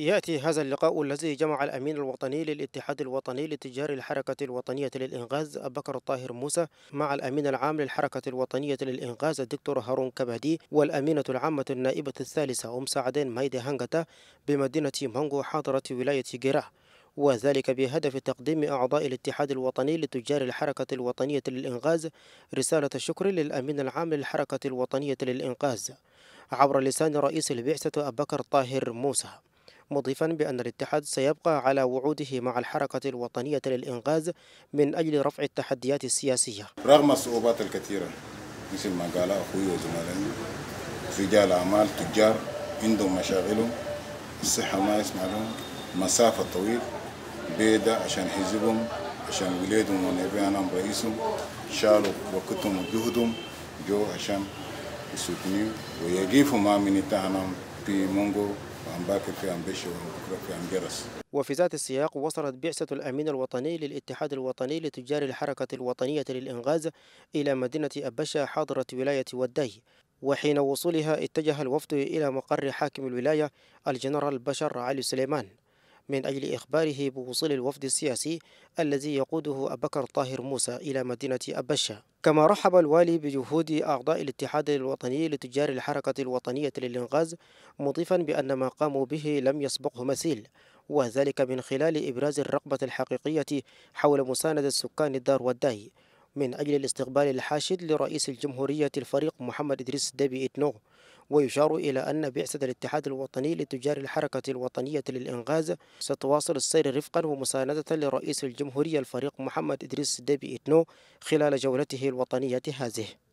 يأتي هذا اللقاء الذي جمع الأمين الوطني للاتحاد الوطني لتجار الحركة الوطنية للإنغاز بكر الطاهر موسى مع الأمين العام للحركة الوطنية للإنغاز الدكتور هارون كبادي والأمينة العامة النائبة الثالثة أم سعدين مايدي هانغتا بمدينة مانغو حاضرة ولاية جيرا وذلك بهدف تقديم أعضاء الاتحاد الوطني لتجار الحركة الوطنية للإنغاز رسالة شكر للأمين العام للحركة الوطنية للإنقاذ عبر لسان رئيس البعثة أبكر طاهر موسى مضيفا بأن الاتحاد سيبقى على وعوده مع الحركة الوطنية للإنقاذ من أجل رفع التحديات السياسية رغم الصعوبات الكثيرة مثل ما قال أخوي وزملائي رجال أعمال تجار عندهم مشاغلهم الصحة ما يسمع لهم مسافة طويلة بعيدة عشان حزبهم عشان ولادهم ونبيانهم رئيسهم شالوا وقتهم وجهدهم جو عشان يسكنوا ويقفوا ما من في مونغو عن باكر في عن بشه وفي عن جرس وفي ذات السياق وصلت بعثة الأمين الوطني للاتحاد الوطني لتجار الحركة الوطنية للإنغاز إلى مدينة أبشا حاضرة ولاية والدي وحين وصولها اتجه الوفد إلى مقر حاكم الولاية الجنرال بشر علي سليمان من أجل إخباره بوصول الوفد السياسي الذي يقوده أبو بكر طاهر موسى إلى مدينة أبشة كما رحب الوالي بجهود أعضاء الاتحاد الوطني لتجار الحركة الوطنية للإنغاز مضيفا بأن ما قاموا به لم يسبقه مثيل وذلك من خلال إبراز الرغبة الحقيقية حول مساندة سكان الدار والداي من أجل الاستقبال الحاشد لرئيس الجمهورية الفريق محمد إدريس دبي إتنوغ ويشار إلى أن بعثة الاتحاد الوطني لتجار الحركة الوطنية للإنغاز ستواصل السير رفقا ومساندة لرئيس الجمهورية الفريق محمد إدريس ديبي إتنو خلال جولته الوطنية هذه